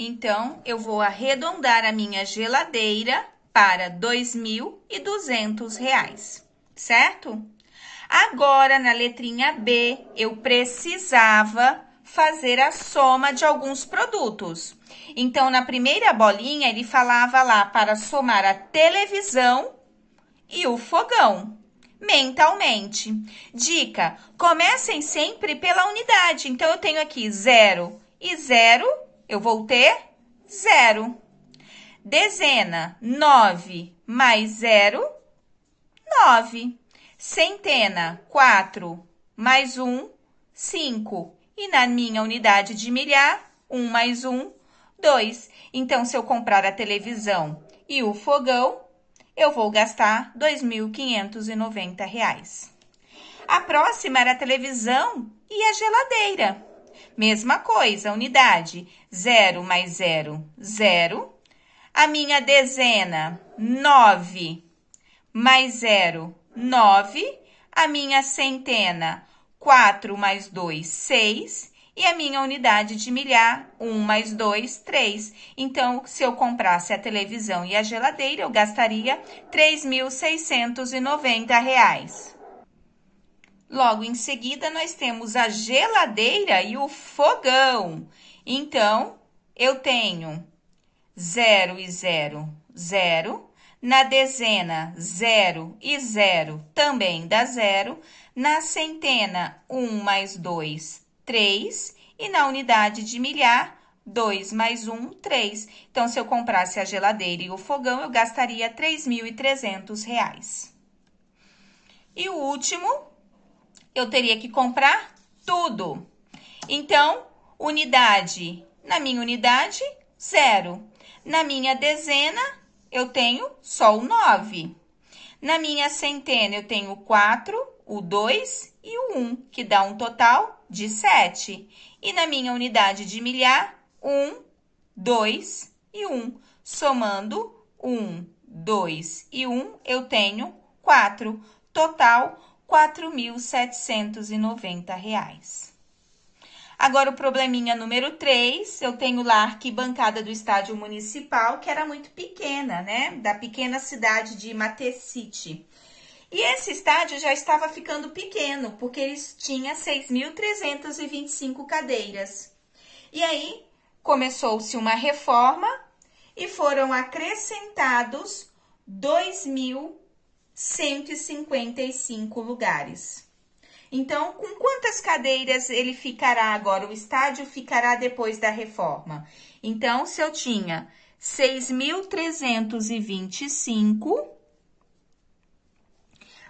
Então, eu vou arredondar a minha geladeira para R$ 2.200, certo? Agora, na letrinha B, eu precisava fazer a soma de alguns produtos. Então, na primeira bolinha, ele falava lá para somar a televisão e o fogão mentalmente. Dica: comecem sempre pela unidade. Então, eu tenho aqui zero e zero eu vou ter zero. Dezena, nove mais zero, nove. Centena, quatro mais um, cinco. E na minha unidade de milhar, um mais um, dois. Então, se eu comprar a televisão e o fogão, eu vou gastar R$ 2.590. A próxima era a televisão e a geladeira. Mesma coisa, unidade. 0 mais 0, 0. A minha dezena, 9 mais 0, 9. A minha centena, 4 mais 2, 6. E a minha unidade de milhar, 1 mais 2, 3. Então, se eu comprasse a televisão e a geladeira, eu gastaria R$ 3.690. Logo em seguida, nós temos a geladeira e o fogão. Então, eu tenho 0 e 0, 0. Na dezena, 0 e 0 também dá 0. Na centena, 1 um mais 2, 3. E na unidade de milhar, 2 mais 1, 3. Então, se eu comprasse a geladeira e o fogão, eu gastaria R$ 3.300. E o último eu teria que comprar tudo. Então, unidade. Na minha unidade, zero. Na minha dezena, eu tenho só o 9. Na minha centena, eu tenho o 4, o 2 e o 1, que dá um total de 7. E na minha unidade de milhar, 1, 2 e 1. Somando 1, 2 e 1, eu tenho 4. Total 4.790 reais. Agora o probleminha número 3, eu tenho lá a arquibancada do estádio municipal, que era muito pequena, né? Da pequena cidade de Matecite. E esse estádio já estava ficando pequeno, porque ele tinha 6.325 cadeiras. E aí começou-se uma reforma e foram acrescentados 2.000 155 lugares. Então, com quantas cadeiras ele ficará agora? O estádio ficará depois da reforma. Então, se eu tinha 6.325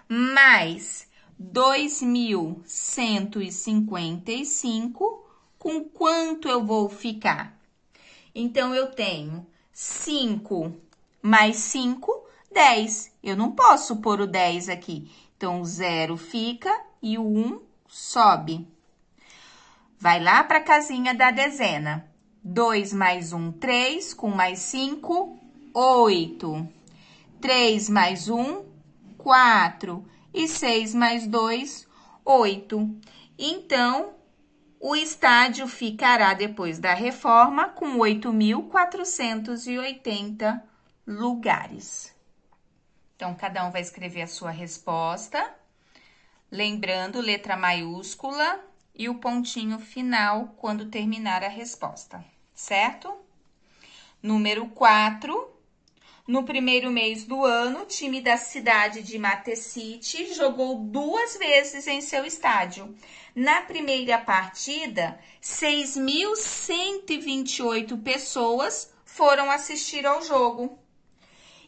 mais 2.155, com quanto eu vou ficar? Então, eu tenho 5 mais 5 10. Eu não posso pôr o 10 aqui. Então, o 0 fica e o 1 sobe. Vai lá para a casinha da dezena. 2 mais 1, 3. Com mais 5, 8. 3 mais 1, 4. E 6 mais 2, 8. Então, o estádio ficará, depois da reforma, com 8.480 lugares. Então, cada um vai escrever a sua resposta. Lembrando, letra maiúscula e o pontinho final quando terminar a resposta, certo? Número 4. No primeiro mês do ano, o time da cidade de City jogou duas vezes em seu estádio. Na primeira partida, 6.128 pessoas foram assistir ao jogo.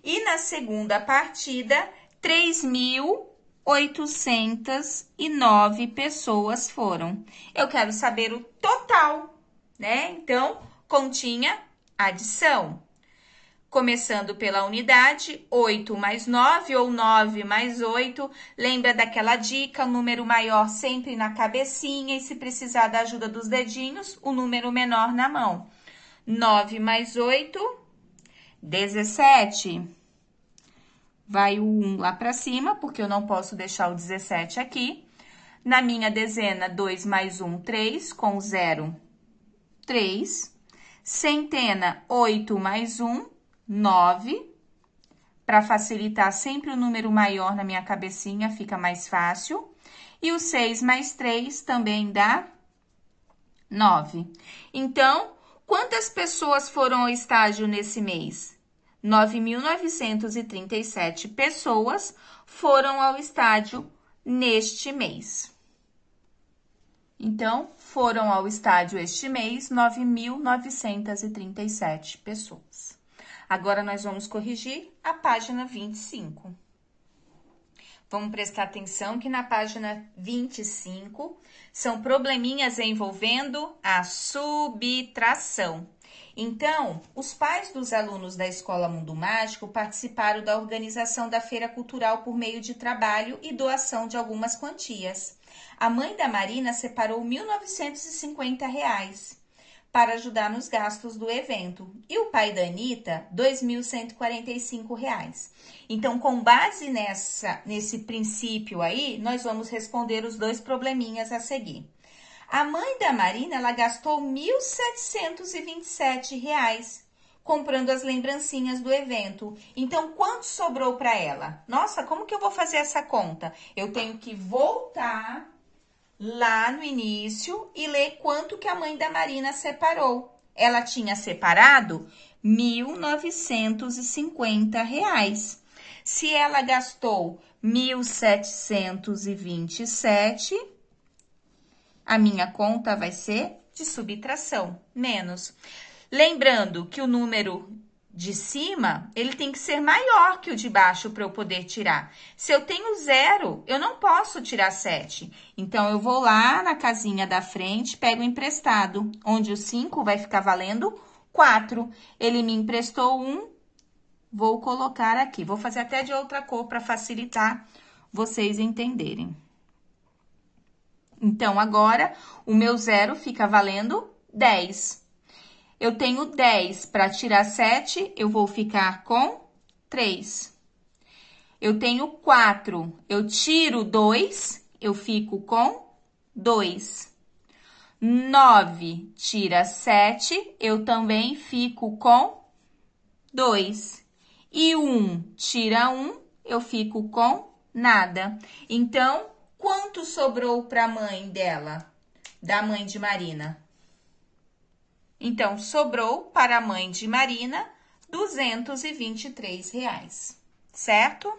E na segunda partida, 3.809 pessoas foram. Eu quero saber o total, né? Então, continha adição. Começando pela unidade, 8 mais 9 ou 9 mais 8. Lembra daquela dica, o número maior sempre na cabecinha e se precisar da ajuda dos dedinhos, o número menor na mão. 9 mais 8, 17, vai o 1 lá para cima, porque eu não posso deixar o 17 aqui. Na minha dezena, 2 mais 1, 3, com 0, 3. Centena, 8 mais 1, 9. Para facilitar sempre o número maior na minha cabecinha, fica mais fácil. E o 6 mais 3 também dá 9. Então, Quantas pessoas foram ao estágio nesse mês? 9.937 pessoas foram ao estádio neste mês. Então, foram ao estádio este mês 9.937 pessoas. Agora, nós vamos corrigir a página 25. Vamos prestar atenção que na página 25 são probleminhas envolvendo a subtração. Então, os pais dos alunos da Escola Mundo Mágico participaram da organização da feira cultural por meio de trabalho e doação de algumas quantias. A mãe da Marina separou R$ 1.950 para ajudar nos gastos do evento. E o pai da Anitta, R$ 2.145. Então, com base nessa, nesse princípio aí, nós vamos responder os dois probleminhas a seguir. A mãe da Marina, ela gastou R$ 1.727 comprando as lembrancinhas do evento. Então, quanto sobrou para ela? Nossa, como que eu vou fazer essa conta? Eu tenho que voltar lá no início e ler quanto que a mãe da Marina separou. Ela tinha separado R$ 1.950. Reais. Se ela gastou 1.727, a minha conta vai ser de subtração, menos. Lembrando que o número de cima, ele tem que ser maior que o de baixo para eu poder tirar. Se eu tenho zero, eu não posso tirar sete. Então, eu vou lá na casinha da frente, pego emprestado, onde o cinco vai ficar valendo quatro. Ele me emprestou um, vou colocar aqui. Vou fazer até de outra cor para facilitar vocês entenderem. Então, agora, o meu zero fica valendo 10. Eu tenho 10. Para tirar 7, eu vou ficar com 3. Eu tenho 4. Eu tiro 2, eu fico com 2. 9 tira 7, eu também fico com 2. E 1 tira 1, eu fico com nada. Então, quanto sobrou para a mãe dela, da mãe de Marina? Então, sobrou para a mãe de Marina R$ 223, reais, certo?